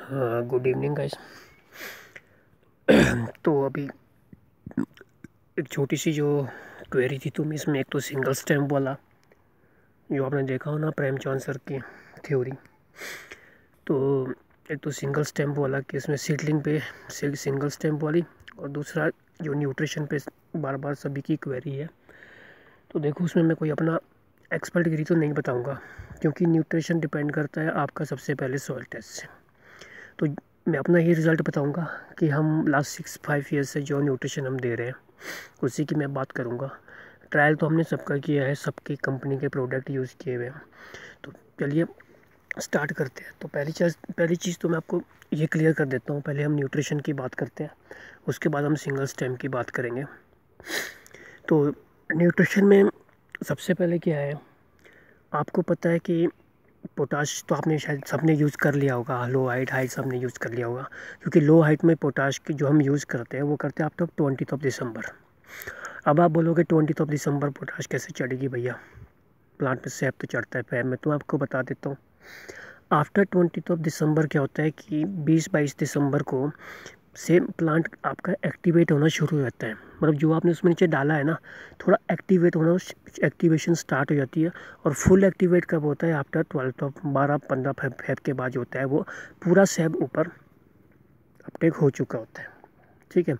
good evening guys तो अभी एक छोटी सी जो क्वेरी थी तुम इसमें एक तो सिंगल स्टैम्प वाला जो आपने देखा हो ना प्रेमचंद सर की थ्योरी तो एक तो सिंगल स्टैम्प वाला कि इसमें सीटलिंग पे सिंगल स्टैम्प वाली और दूसरा जो न्यूट्रिशन पे बार बार सभी की क्वेरी है तो देखो उसमें मैं कोई अपना एक्सपर्ट गिरी तो नहीं बताऊँगा क्योंकि न्यूट्रिशन डिपेंड करता है आपका सबसे पहले सॉइल टेस्ट से तो मैं अपना ही रिज़ल्ट बताऊंगा कि हम लास्ट सिक्स फाइव ईयर से जो न्यूट्रिशन हम दे रहे हैं उसी की मैं बात करूंगा ट्रायल तो हमने सबका किया है सबकी कंपनी के प्रोडक्ट यूज़ किए हुए हैं तो चलिए स्टार्ट करते हैं तो पहली चीज़ पहली चीज़ तो मैं आपको ये क्लियर कर देता हूँ पहले हम न्यूट्रिशन की बात करते हैं उसके बाद हम सिंगल स्टेम की बात करेंगे तो न्यूट्रिशन में सबसे पहले क्या है आपको पता है कि पोटाश तो आपने शायद सबने यूज़ कर लिया होगा लो हाइट हाइट सबने यूज़ कर लिया होगा क्योंकि लो हाइट में पोटाश की जो हम यूज़ करते हैं वो करते हैं आप तो ट्वेंटी ऑफ दिसंबर अब आप बोलोगे ट्वेंटी ऑफ तो दिसंबर पोटाश कैसे चढ़ेगी भैया प्लांट में सेब तो चढ़ता है फैम में तो आपको बता देता हूँ आफ्टर ट्वेंटी ऑफ तो दिसंबर क्या होता है कि बीस बाईस दिसंबर को से प्लांट आपका एक्टिवेट होना शुरू हो जाता है मतलब जो आपने उसमें नीचे डाला है ना थोड़ा एक्टिवेट होना एक्टिवेशन स्टार्ट हो जाती है और फुल एक्टिवेट कब होता है आफ्टर ट्वेल्थ ऑफ बारह पंद्रह फेब फेब के बाद जो होता है वो पूरा सेब ऊपर अपटेक हो चुका होता है ठीक है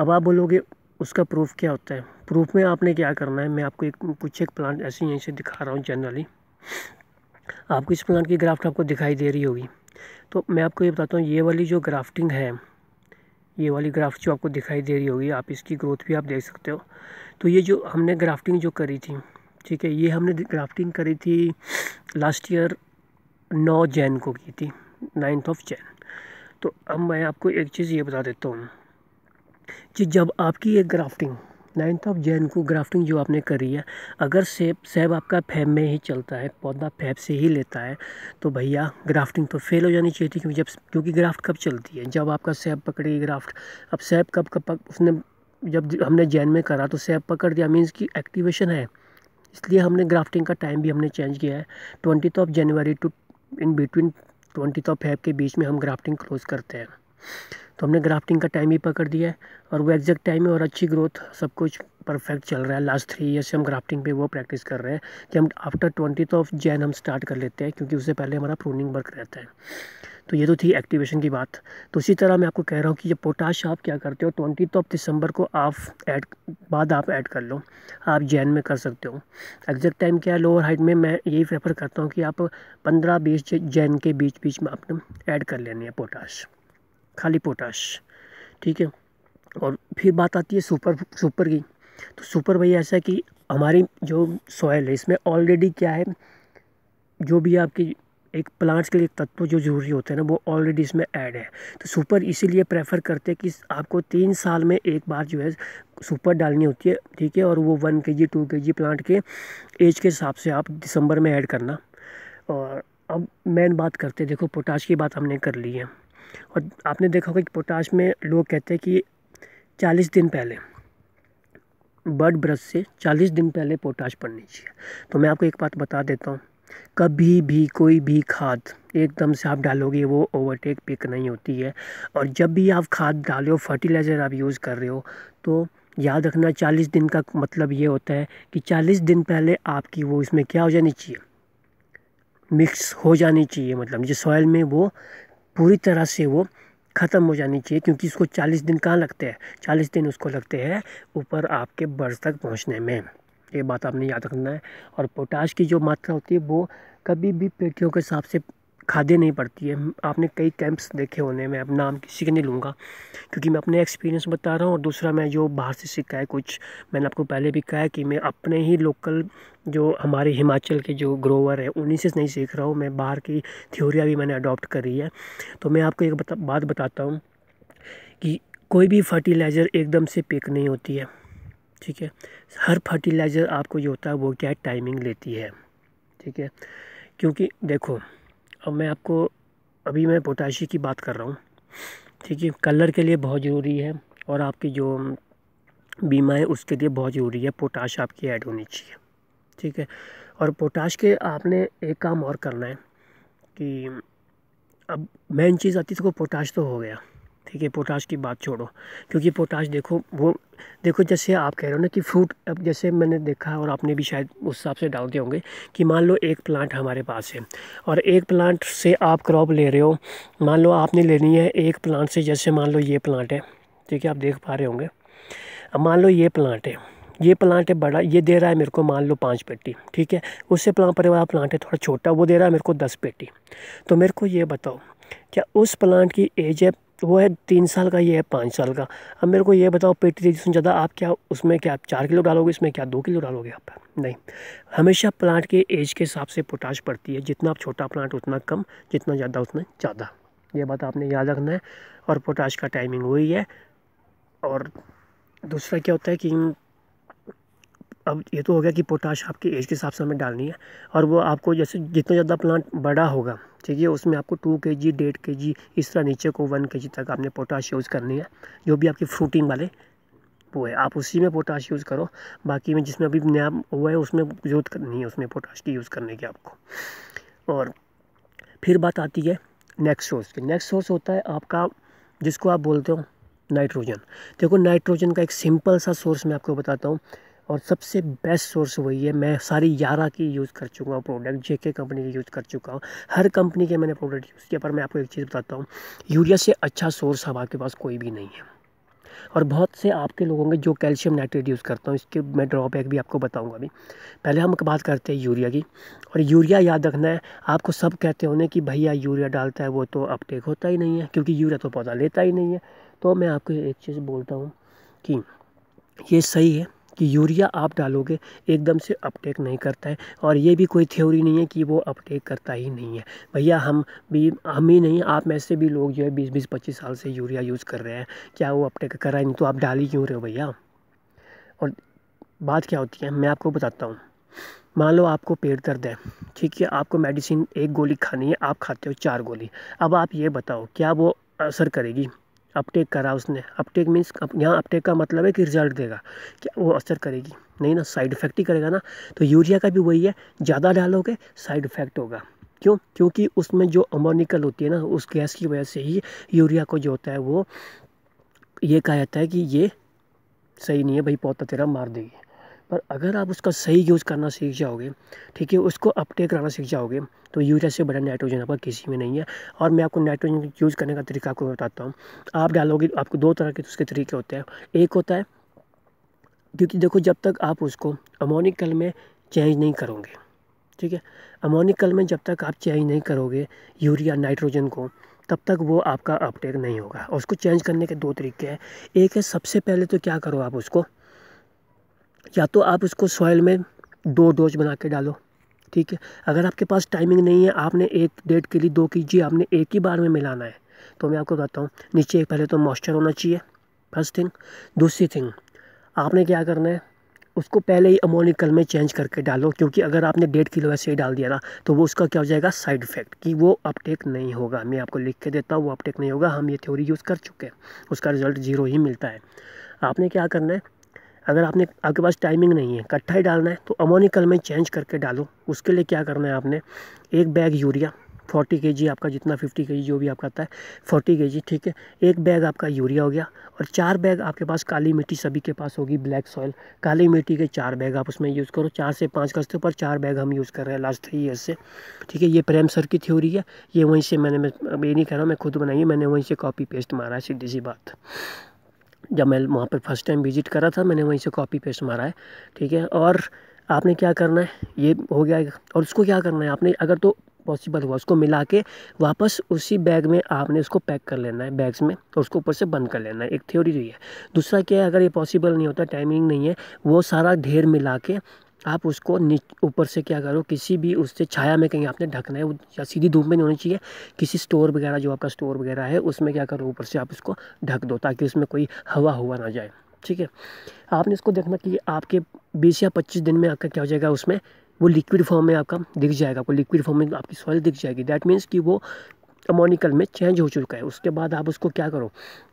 अब आप बोलोगे उसका प्रूफ क्या होता है प्रूफ में आपने क्या करना है मैं आपको एक कुछ एक प्लांट ऐसे यहीं से दिखा रहा हूँ जनरली आपको इस प्लांट की ग्राफ्ट आपको दिखाई दे रही होगी तो मैं आपको ये बताता हूँ ये वाली जो ग्राफ्टिंग है ये वाली ग्राफ जो आपको दिखाई दे रही होगी आप इसकी ग्रोथ भी आप देख सकते हो तो ये जो हमने ग्राफ्टिंग जो करी थी ठीक है ये हमने ग्राफ्टिंग करी थी लास्ट ईयर नौ जैन को की थी नाइन्थ ऑफ जैन तो अब मैं आपको एक चीज़ ये बता देता हूँ कि जब आपकी ये ग्राफ्टिंग नाइन्थ ऑफ जैन को ग्राफ्टिंग जो आपने करी है अगर सेब सेब आपका फैब में ही चलता है पौधा फैब से ही लेता है तो भैया ग्राफ्टिंग तो फेल हो जानी चाहिए थी क्योंकि जब क्योंकि ग्राफ्ट कब चलती है जब आपका सेब पकड़ी ग्राफ्ट अब सेब कब कब उसने जब हमने जैन में करा तो सेब पकड़ दिया मीन्स की एक्टिवेशन है इसलिए हमने ग्राफ्टिंग का टाइम भी हमने चेंज किया है twenty of January to in between twenty of Feb के बीच में हम ग्राफ्टिंग क्लोज़ करते हैं तो हमने ग्राफ्टिंग का टाइम भी पकड़ दिया है और वो एग्जैक्ट टाइम है और अच्छी ग्रोथ सब कुछ परफेक्ट चल रहा है लास्ट थ्री ईयर से हम ग्राफ्टिंग पे वो प्रैक्टिस कर रहे हैं कि हम after twenty two of Jan हम स्टार्ट कर लेते हैं क्योंकि उससे पहले हमारा प्रोनिंग वर्क रहता है तो ये तो थी एक्टिवेशन की बात तो उसी तरह मैं आपको कह रहा हूँ कि ये पोटाश आप क्या करते हो ट्वेंटी तो ऑफ दिसंबर को आप ऐड बाद आप ऐड कर लो आप जैन में कर सकते हो एग्जैक्ट टाइम क्या है लोअर हाइट में मैं यही प्रेफर करता हूँ कि आप पंद्रह बीस जैन के बीच बीच में आप ऐड कर लेनी है पोटाश खाली पोटाश ठीक है और फिर बात आती है सुपर सुपर की तो सुपर भाई ऐसा है कि हमारी जो सॉयल है इसमें ऑलरेडी क्या है जो भी आपकी एक प्लांट्स के लिए तत्व जो जरूरी होते हैं ना वो ऑलरेडी इसमें ऐड है तो सुपर इसीलिए प्रेफर करते हैं कि आपको तीन साल में एक बार जो है सुपर डालनी होती है ठीक है और वो वन के जी टू के जी प्लांट के एज के हिसाब से आप दिसंबर में ऐड करना और अब मेन बात करते हैं देखो पोटाश की बात हमने कर ली है और आपने देखा होगा कि पोटाश में लोग कहते हैं कि चालीस दिन पहले बर्ड ब्रश से चालीस दिन पहले पोटाश पड़नी चाहिए तो मैं आपको एक बात बता देता हूँ कभी भी कोई भी खाद एकदम से आप डालोगे वो ओवरटेक पिक नहीं होती है और जब भी आप खाद डाले हो फर्टिलाइज़र आप यूज़ कर रहे हो तो याद रखना चालीस दिन का मतलब ये होता है कि चालीस दिन पहले आपकी वो इसमें क्या हो जानी चाहिए मिक्स हो जानी चाहिए मतलब जिस सॉयल में वो पूरी तरह से वो ख़त्म हो जानी चाहिए क्योंकि इसको चालीस दिन कहाँ लगते हैं चालीस दिन उसको लगते हैं ऊपर आपके बर्ज तक पहुँचने में ये बात आपने याद रखना है और पोटाश की जो मात्रा होती है वो कभी भी पेटियों के हिसाब से खादे नहीं पड़ती है आपने कई कैंप्स देखे होने मैं अब नाम किसी के नहीं लूँगा क्योंकि मैं अपने एक्सपीरियंस बता रहा हूँ और दूसरा मैं जो बाहर से सीखा है कुछ मैंने आपको पहले भी कहा है कि मैं अपने ही लोकल जो हमारे हिमाचल के जो ग्रोवर है उन्हीं से नहीं सीख रहा हूँ मैं बाहर की थ्योरियाँ भी मैंने अडोप्ट करी है तो मैं आपको एक बता, बात बताता हूँ कि कोई भी फर्टिलाइज़र एकदम से पिक नहीं होती है ठीक है हर फर्टिलाइज़र आपको जो होता है वो क्या टाइमिंग लेती है ठीक है क्योंकि देखो अब मैं आपको अभी मैं पोटाशी की बात कर रहा हूँ ठीक है कलर के लिए बहुत ज़रूरी है और आपकी जो बीमा है उसके लिए बहुत ज़रूरी है पोटाश आपकी ऐड होनी चाहिए ठीक है और पोटाश के आपने एक काम और करना है कि अब मेन चीज़ आती थी को पोटाश तो हो गया ठीक है पोटाश की बात छोड़ो क्योंकि पोटाश देखो वो देखो जैसे आप कह रहे हो ना कि फ्रूट अब जैसे मैंने देखा और आपने भी शायद उस हिसाब से दिए होंगे कि मान लो एक प्लांट हमारे पास है और एक प्लांट से आप क्रॉप ले रहे हो मान लो आपने लेनी है एक प्लांट से जैसे मान लो ये प्लांट है ठीक है आप देख पा रहे होंगे अब मान लो ये प्लांट है ये प्लांट है बड़ा ये दे रहा है मेरे को मान लो पाँच पेटी ठीक है उससे प्लांट पर वाला प्लांट है थोड़ा छोटा वो दे रहा है मेरे को दस पेटी तो मेरे को ये बताओ क्या उस प्लांट की एज है तो वो है तीन साल का ये है पाँच साल का अब मेरे को ये बताओ पेटी सुन ज़्यादा आप क्या उसमें क्या आप चार किलो डालोगे इसमें क्या दो किलो डालोगे आप नहीं हमेशा प्लांट के एज के हिसाब से पोटाश पड़ती है जितना आप छोटा प्लांट उतना कम जितना ज़्यादा उतना ज़्यादा ये बात आपने याद रखना है और पोटाश का टाइमिंग वही है और दूसरा क्या होता है कि अब ये तो हो गया कि पोटाश आपकी एज के हिसाब से हमें डालनी है और वो आपको जैसे जितना ज़्यादा प्लांट बड़ा होगा ठीक है उसमें आपको टू के जी डेढ़ के जी इस तरह नीचे को वन के जी तक आपने पोटाश यूज़ करनी है जो भी आपके फ्रूटिंग वाले वो है आप उसी में पोटाश यूज़ करो बाकी में जिसमें अभी नया हुआ है उसमें जरूरत करनी है उसमें पोटाश की यूज़ करने की आपको और फिर बात आती है नेक्स्ट सोर्स की नेक्स्ट सोर्स होता है आपका जिसको आप बोलते हो नाइट्रोजन देखो नाइट्रोजन का एक सिंपल सा सोर्स मैं आपको बताता हूँ और सबसे बेस्ट सोर्स वही है मैं सारी यारा की यूज़ कर चुका हूँ प्रोडक्ट जेके कंपनी की यूज़ कर चुका हूँ हर कंपनी के मैंने प्रोडक्ट यूज़ किया पर मैं आपको एक चीज़ बताता हूँ यूरिया से अच्छा सोर्स आपके पास कोई भी नहीं है और बहुत से आपके लोग होंगे जो कैल्शियम नाइट्रेट यूज़ करता हूँ इसके मैं ड्रॉबैक भी आपको बताऊँगा अभी पहले हम बात करते हैं यूरिया की और यूरिया याद रखना है आपको सब कहते होने कि भैया यूरिया डालता है वो तो अपटेक होता ही नहीं है क्योंकि यूरिया तो पौधा लेता ही नहीं है तो मैं आपको एक चीज़ बोलता हूँ कि ये सही है कि यूरिया आप डालोगे एकदम से अपटेक नहीं करता है और ये भी कोई थ्योरी नहीं है कि वो अपटेक करता ही नहीं है भैया हम भी हम ही नहीं आप में से भी लोग जो है बीस बीस पच्चीस साल से यूरिया यूज़ कर रहे हैं क्या वो अपटेक कर रहा है नहीं तो आप डाल ही क्यों रहे हो भैया और बात क्या होती है मैं आपको बताता हूँ मान लो आपको पेट दर्द है ठीक है आपको मेडिसिन एक गोली खानी है आप खाते हो चार गोली अब आप ये बताओ क्या वो असर करेगी अपटेक करा उसने अपटेक मीन्स अप, यहाँ अपटेक का मतलब है कि रिजल्ट देगा क्या वो असर करेगी नहीं ना साइड इफेक्ट ही करेगा ना तो यूरिया का भी वही है ज़्यादा डालोगे साइड इफेक्ट होगा क्यों क्योंकि उसमें जो अमोनिकल होती है ना उस गैस की वजह से ही यूरिया को जो होता है वो ये कहा जाता है कि ये सही नहीं है भाई पौधा तेरा मार देगी पर अगर आप उसका सही यूज़ करना सीख जाओगे ठीक है उसको अपडेट कराना सीख जाओगे तो यूज से बड़ा नाइट्रोजन आपका किसी में नहीं है और मैं आपको नाइट्रोजन यूज़ करने का तरीका आपको बताता हूँ आप डालोगे आपको दो तरह के उसके तरीके होते हैं एक होता है क्योंकि देखो जब तक आप उसको अमोनिकल में चेंज नहीं करोगे ठीक है अमोनिकल में जब तक आप चेंज नहीं करोगे यूरिया नाइट्रोजन को तब तक वो आपका अपटेक नहीं होगा और उसको चेंज करने के दो तरीके हैं एक है सबसे पहले तो क्या करो आप उसको या तो आप उसको सॉयल में दो डोज बना के डालो ठीक है अगर आपके पास टाइमिंग नहीं है आपने एक डेढ़ के लिए दो कीजिए आपने एक ही बार में मिलाना है तो मैं आपको बताता हूँ नीचे पहले तो मॉइस्चर होना चाहिए फर्स्ट थिंग दूसरी थिंग आपने क्या करना है उसको पहले ही अमोनिकल में चेंज करके डालो क्योंकि अगर आपने डेढ़ किलो ऐसे ही डाल दिया ना तो वो उसका क्या हो जाएगा साइड इफेक्ट कि वो अपटेक नहीं होगा मैं आपको लिख के देता हूँ वो अपटेक नहीं होगा हम ये थ्योरी यूज़ कर चुके हैं उसका रिज़ल्ट जीरो ही मिलता है आपने क्या करना है अगर आपने आपके पास टाइमिंग नहीं है कट्ठा ही डालना है तो अमोनिकल में चेंज करके डालो उसके लिए क्या करना है आपने एक बैग यूरिया फोर्टी के जी आपका जितना फिफ्टी के जी जो भी आपका आता है फोर्टी के जी ठीक है एक बैग आपका यूरिया हो गया और चार बैग आपके पास काली मिट्टी सभी के पास होगी ब्लैक सॉयल काली मिट्टी के चार बैग आप उसमें यूज़ करो चार से पाँच के पर चार बैग हम यूज़ कर रहे हैं लास्ट थ्री ईयर से ठीक है ये प्रेम सर की थ्योरी है ये वहीं से मैंने मैं अब ये नहीं कह रहा हूँ मैं खुद बनाइए मैंने वहीं से कॉपी पेस्ट मारा है सीधी सी बात जब मैं वहाँ पर फर्स्ट टाइम विज़िट करा था मैंने वहीं से कॉपी पेस्ट मारा है ठीक है और आपने क्या करना है ये हो गया और उसको क्या करना है आपने अगर तो पॉसिबल हुआ उसको मिला के वापस उसी बैग में आपने उसको पैक कर लेना है बैग्स में और उसको ऊपर से बंद कर लेना है एक थ्योरी जो तो है दूसरा क्या है अगर ये पॉसिबल नहीं होता टाइमिंग नहीं है वो सारा ढेर मिला के आप उसको ऊपर से क्या करो किसी भी उससे छाया में कहीं आपने ढकना है या सीधी धूप में नहीं होनी चाहिए किसी स्टोर वगैरह जो आपका स्टोर वगैरह है उसमें क्या करो ऊपर से आप उसको ढक दो ताकि उसमें कोई हवा हुआ ना जाए ठीक है आपने इसको देखना कि आपके बीस या पच्चीस दिन में आपका क्या हो जाएगा उसमें वो लिक्विड फॉर्म में आपका दिख जाएगा आपको लिक्विड फॉर्म में आपकी सॉइल दिख जाएगी दैट मीन्स कि वो अमोनिकल में चेंज हो चुका है उसके बाद आप उसको क्या करो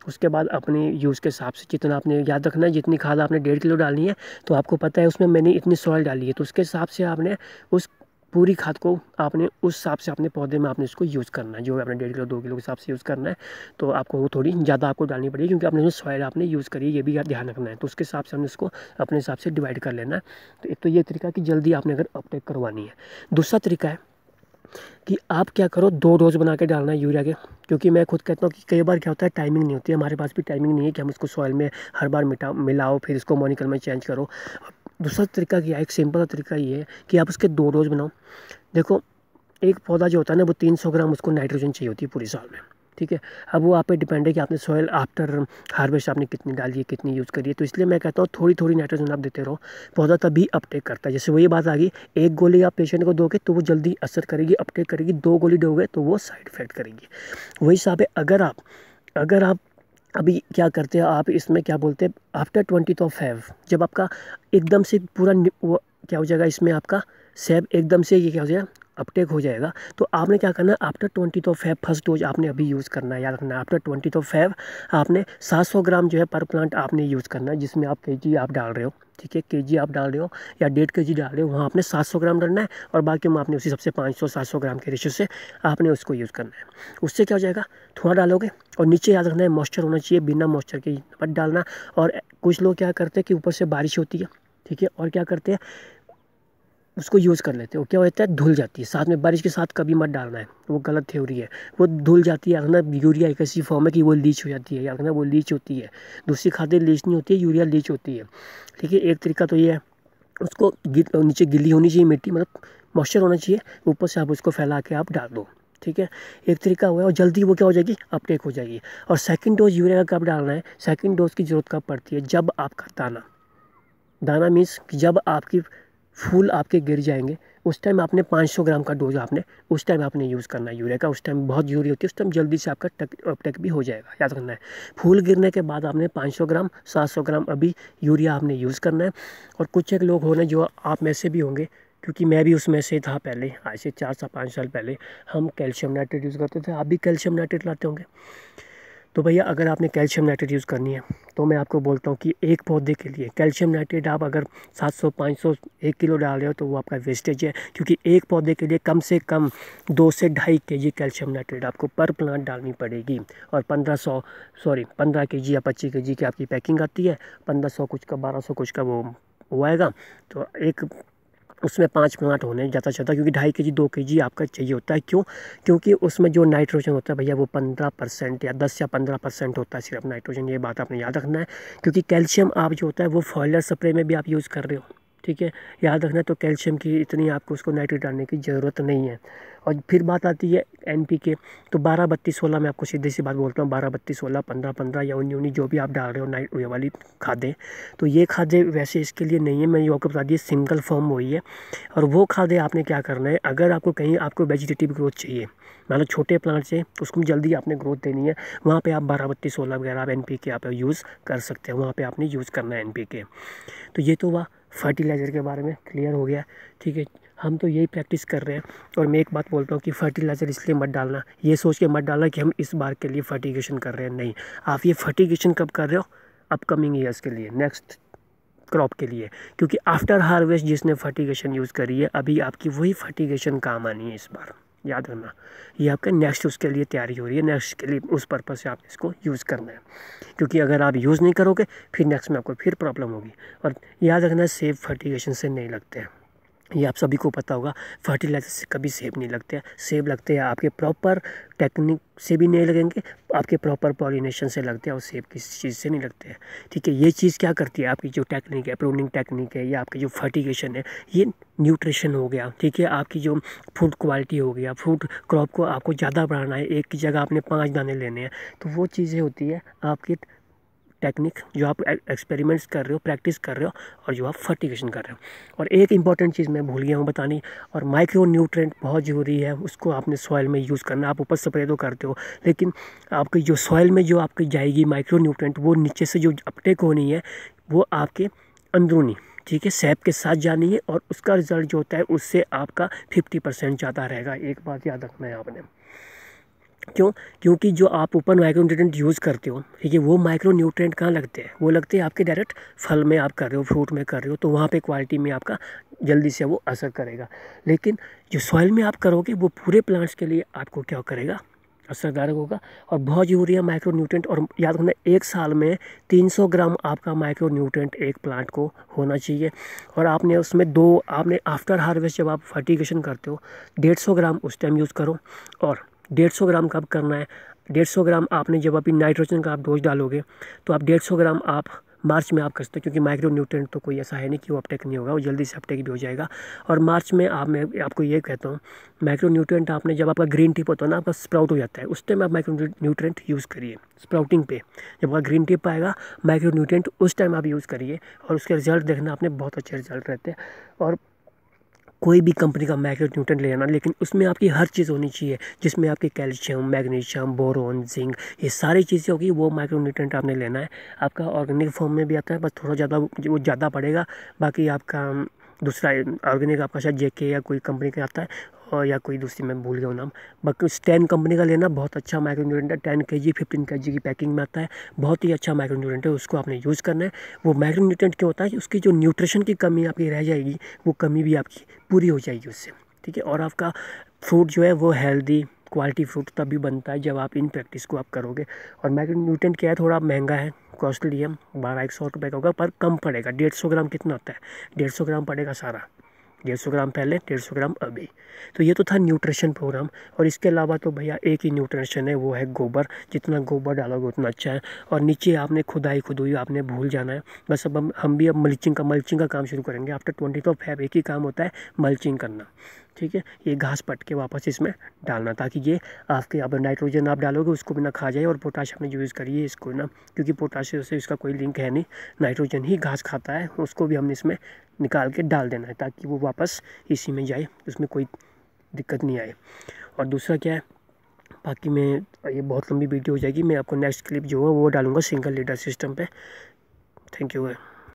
उसके बाद अपने यूज़ के हिसाब से जितना आपने याद रखना है जितनी खाद आपने डेढ़ किलो डालनी है तो आपको पता है उसमें मैंने इतनी सॉइल डाली है तो उसके हिसाब से आपने उस पूरी खाद को आपने उस हिसाब से अपने पौधे में आपने उसको यूज़ करना है जो आपने डेढ़ किलो दो किलो के हिसाब से यूज़ करना है तो आपको वो थोड़ी ज़्यादा आपको डालनी पड़ेगी क्योंकि आपने जो सॉइल आपने यूज़ करी ये भी ध्यान रखना है तो उसके हिसाब से हमने इसको अपने हिसाब से डिवाइड कर लेना है तो एक तो ये तरीका कि जल्दी आपने अगर अपटेक करवानी है दूसरा तरीका है कि आप क्या करो दो डोज बना के डालना है यूरिया के क्योंकि मैं खुद कहता हूँ कि कई बार क्या होता है टाइमिंग नहीं होती है हमारे पास भी टाइमिंग नहीं है कि हम इसको सॉइल में हर बार मिटा मिलाओ फिर इसको मोनिकल में चेंज करो दूसरा तरीका क्या है एक सिंपल तरीका ये है कि आप उसके दो डोज बनाओ देखो एक पौधा जो होता है ना वो तीन सौ ग्राम उसको नाइट्रोजन चाहिए होती है पूरे साल में ठीक है अब वो आप पे डिपेंड है कि आपने सॉयल आफ्टर हार्वेस्ट आपने कितनी डाली है कितनी यूज़ करी है तो इसलिए मैं कहता हूँ थोड़ी थोड़ी नाइट्रोजन आप देते रहो पौधा तभी अपटेक करता है जैसे वही बात आ गई एक गोली आप पेशेंट को दोगे तो वो जल्दी असर करेगी अपटेक करेगी दो गोली दोगे तो वो साइड इफेक्ट करेगी वही हिसाब है अगर आप अगर आप अभी क्या करते हैं आप इसमें क्या बोलते हैं आफ्टर ट्वेंटी तो हैव जब आपका एकदम से पूरा वो क्या हो जाएगा इसमें आपका सेब एकदम से ये क्या हो जाएगा अपटेक हो जाएगा तो आपने क्या करना है after twenty two Feb first dose आपने अभी यूज़ करना है याद रखना आफ्टर ट्वेंटी तो फैब आपने सात सौ ग्राम जो है पर प्लांट आपने यूज़ करना है जिसमें आप के आप डाल रहे हो ठीक है के जी आप डाल रहे हो या डेढ़ के जी डाल रहे हो वहाँ आपने सौ ग्राम डालना है और बाकी हम आपने उसी सबसे सात सौ ग्राम के रेशो से आपने उसको यूज़ करना है उससे क्या हो जाएगा थोड़ा डालोगे और नीचे याद रखना है मॉइस्चर होना चाहिए बिना मॉइस्चर के मत डालना और कुछ लोग क्या करते हैं कि ऊपर से बारिश होती है ठीक है और क्या करते हैं उसको यूज़ कर लेते वो क्या होता है धुल जाती है साथ में बारिश के साथ कभी मत डालना है वो गलत थ्योरी है वो धुल जाती है अगर यूरिया एक ऐसी फॉर्म है कि वो लीच हो जाती है या अगर वो लीच होती है दूसरी खादें लीच नहीं होती है यूरिया लीच होती है ठीक है एक तरीका तो ये है उसको नीचे गिली होनी चाहिए मिट्टी मतलब मॉइस्चर होना चाहिए ऊपर से आप उसको फैला के आप डाल दो ठीक है एक तरीका हुआ और जल्दी वो क्या हो जाएगी अपटेक हो जाएगी और सेकंड डोज यूरिया का कब डालना है सेकंड डोज की ज़रूरत कब पड़ती है जब आपका दाना दाना मीन्स जब आपकी फूल आपके गिर जाएंगे उस टाइम आपने 500 ग्राम का डोज आपने उस टाइम आपने यूज़ करना है यूरिया का उस टाइम बहुत यूरिया होती है उस टाइम जल्दी से आपका टक टक भी हो जाएगा याद करना है फूल गिरने के बाद आपने 500 ग्राम 700 ग्राम अभी यूरिया आपने यूज़ करना है और कुछ एक लोग होने जो आप में से भी होंगे क्योंकि मैं भी उसमें से था पहले आज से चार साल पाँच साल पहले हम कैल्शियम नाइट्रेट यूज़ करते थे आप भी कैल्शियम नाइट्रेट लाते होंगे तो भैया अगर आपने कैल्शियम नाइट्रेट यूज़ करनी है तो मैं आपको बोलता हूँ कि एक पौधे के लिए कैल्शियम नाइट्रेट आप अगर 700 500 एक किलो डाल रहे हो तो वो आपका वेस्टेज है क्योंकि एक पौधे के लिए कम से कम दो से ढाई के जी कैल्शियम नाइट्रेट आपको पर प्लांट डालनी पड़ेगी और पंद्रह सौ सॉरी पंद्रह के जी या पच्चीस के जी की आपकी पैकिंग आती है पंद्रह सौ कुछ का बारह सौ कुछ का वो होएगा तो एक उसमें पाँच प्लांट होने ज़्यादा से ज़्यादा क्योंकि ढाई के जी दो के जी आपका चाहिए होता है क्यों क्योंकि उसमें जो नाइट्रोजन होता है भैया वो पंद्रह परसेंट या दस या पंद्रह परसेंट होता है सिर्फ नाइट्रोजन ये बात आपने याद रखना है क्योंकि कैल्शियम आप जो होता है वो फॉयलर स्प्रे में भी आप यूज़ कर रहे हो ठीक है याद रखना तो कैल्शियम की इतनी आपको उसको नाइट्रेट डालने की ज़रूरत नहीं है और फिर बात आती है एन पी के तो बारह बत्तीस सोलह मैं आपको सीधे सी बात बोलता हूँ बारह बत्तीस सोलह पंद्रह पंद्रह या उन्नी उन्नी जो भी आप डाल रहे हो नाइट ये वाली खादें तो ये खादें वैसे इसके लिए नहीं है मैं ये आपको बता दी सिंगल फॉर्म हुई है और वो खादें आपने क्या करना है अगर आपको कहीं आपको वेजिटेटिव ग्रोथ चाहिए मतलब छोटे प्लांट से उसको जल्दी आपने ग्रोथ देनी है वहाँ पर आप बारह बत्तीस सोलह वगैरह आप एन पी के आप यूज़ कर सकते हैं वहाँ पर आपने यूज़ करना है एन पी के तो ये तो वह फर्टिलाइज़र के बारे में क्लियर हो गया ठीक है हम तो यही प्रैक्टिस कर रहे हैं और मैं एक बात बोलता हूँ कि फर्टिलाइज़र इसलिए मत डालना ये सोच के मत डालना कि हम इस बार के लिए फर्टिगेशन कर रहे हैं नहीं आप ये फर्टिगेशन कब कर रहे हो अपकमिंग ईयर्स के लिए नेक्स्ट क्रॉप के लिए क्योंकि आफ्टर हार्वेस्ट जिसने फर्टिगेशन यूज़ करी है अभी आपकी वही फर्टिगेशन काम आनी है इस बार याद रखना ये आपके नेक्स्ट उसके लिए तैयारी हो रही है नेक्स्ट के लिए उस पर्पज़ से आप इसको यूज़ करना है क्योंकि अगर आप यूज़ नहीं करोगे फिर नेक्स्ट में आपको फिर प्रॉब्लम होगी और याद रखना सेफ फर्टिगेशन से नहीं लगते हैं ये आप सभी को पता होगा फर्टिलाइजर से कभी सेब नहीं लगते हैं सेब लगते हैं आपके प्रॉपर टेक्निक से भी नहीं लगेंगे आपके प्रॉपर पॉलिनेशन से लगते हैं और सेब किसी चीज़ से नहीं लगते हैं ठीक है ये चीज़ क्या करती है आपकी जो टेक्निक है प्रोनिंग टेक्निक है या आपकी जो फर्टिगेशन है ये न्यूट्रिशन हो गया ठीक है आपकी जो फूड क्वालिटी हो गया फ्रूट क्रॉप को आपको ज़्यादा बढ़ाना है एक की जगह आपने पाँच दाने लेने हैं तो वो चीज़ें होती है आपकी टेक्निक जो आप एक्सपेरिमेंट्स कर रहे हो प्रैक्टिस कर रहे हो और जो आप फर्टिगेशन कर रहे हो और एक इंपॉर्टेंट चीज़ मैं भूल गया हूँ बतानी और माइक्रो न्यूट्रेंट बहुत ज़रूरी है उसको आपने सॉयल में यूज़ करना आप ऊपर स्प्रे तो करते हो लेकिन आपकी जो सॉयल में जो आपकी जाएगी माइक्रो न्यूट्रेंट वो नीचे से जो अपटेक होनी है वो आपके अंदरूनी ठीक है सैप के साथ जानी है और उसका रिज़ल्ट जो होता है उससे आपका फिफ्टी परसेंट ज़्यादा रहेगा एक बात याद रखना है आपने क्यों क्योंकि जो आप ऊपर माइक्रो न्यूट्रेंट यूज़ करते हो ठीक है वो माइक्रो न्यूट्रेंट कहाँ लगते हैं वो लगते हैं आपके डायरेक्ट फल में आप कर रहे हो फ्रूट में कर रहे हो तो वहाँ पे क्वालिटी में आपका जल्दी से वो असर करेगा लेकिन जो सॉइल में आप करोगे वो पूरे प्लांट्स के लिए आपको क्या करेगा असरदारक होगा और बहुत जरूरी है माइक्रो न्यूट्रेंट और याद रखना एक साल में 300 ग्राम आपका माइक्रो न्यूट्रेंट एक प्लांट को होना चाहिए और आपने उसमें दो आपने आफ्टर हार्वेस्ट जब आप फर्टिगेशन करते हो डेढ़ सौ ग्राम उस टाइम यूज़ करो और डेढ़ सौ ग्राम का करना है डेढ़ सौ ग्राम आपने जब अभी नाइट्रोजन का आप डोज डालोगे तो आप डेढ़ सौ ग्राम आप मार्च में आप कर सकते हो क्योंकि माइक्रो न्यूट्रेंट तो कोई ऐसा है नहीं कि वो अपटेक नहीं होगा वो जल्दी से अपटेक भी हो जाएगा और मार्च में आप मैं आपको ये कहता हूँ माइक्रो न्यूट्रेंट आपने जब आपका ग्रीन टिप होता है ना आपका स्प्राउट हो जाता है उस टाइम आप माइक्रो न्यूट्रेंट यूज़ करिए स्प्राउटिंग पे जब आपका ग्रीन टिप आएगा माइक्रो न्यूट्रेंट उस टाइम आप यूज़ करिए और उसके रिजल्ट देखना आपने बहुत अच्छे रिजल्ट रहते हैं और कोई भी कंपनी का माइक्रो न्यूट्रन ले आना लेकिन उसमें आपकी हर चीज़ होनी चाहिए जिसमें आपके कैल्शियम मैग्नीशियम बोरोन जिंक ये सारी चीज़ें होगी वो माइक्रो न्यूट्रन आपने लेना है आपका ऑर्गेनिक फॉर्म में भी आता है बस थोड़ा ज़्यादा वो ज़्यादा पड़ेगा बाकी आपका दूसरा ऑर्गेनिक आपका शायद जेके या कोई कंपनी का आता है या कोई दूसरी मैं भूल गया हूँ नाम बाकी उस टेन कंपनी का लेना बहुत अच्छा माइक्रो न्यूट्रेंट है टेन के जी फिफ्टीन के जी की पैकिंग में आता है बहुत ही अच्छा माइक्रो न्यूट्रेंट है उसको आपने यूज़ करना है वो माइक्रो न्यूट्रेंट क्यों होता है उसकी जो न्यूट्रिशन की कमी आपकी रह जाएगी वो कमी भी आपकी पूरी हो जाएगी उससे ठीक है और आपका फ्रूट जो है वो हेल्दी क्वालिटी फ्रूट तभी बनता है जब आप इन प्रैक्टिस को आप करोगे और माइक्रो न्यूट्रेंट क्या है थोड़ा महंगा है कॉस्टली है बारह एक सौ रुपये का होगा पर कम पड़ेगा डेढ़ सौ ग्राम कितना होता है डेढ़ सौ ग्राम पड़ेगा सारा डेढ़ सौ ग्राम पहले डेढ़ सौ ग्राम अभी तो ये तो था न्यूट्रिशन प्रोग्राम और इसके अलावा तो भैया एक ही न्यूट्रिशन है वो है गोबर जितना गोबर डालोगे उतना अच्छा है और नीचे आपने खुदाई खुदाई आपने भूल जाना है बस अब हम हम भी अब मल्चिंग का मल्चिंग का काम शुरू करेंगे आफ्टर ट्वेंटी तो फैब एक ही काम होता है मल्चिंग करना ठीक है ये घास पट के वापस इसमें डालना ताकि ये आपके पर नाइट्रोजन आप डालोगे उसको भी ना खा जाए और पोटाश आपने यूज़ करिए इसको ना क्योंकि पोटाश से इसका कोई लिंक है नहीं नाइट्रोजन ही घास खाता है उसको भी हमने इसमें निकाल के डाल देना है ताकि वो वापस इसी में जाए उसमें कोई दिक्कत नहीं आए और दूसरा क्या है बाकी मैं ये बहुत लंबी वीडियो हो जाएगी मैं आपको नेक्स्ट क्लिप जो है वो डालूँगा सिंगल लीडर सिस्टम पे थैंक यू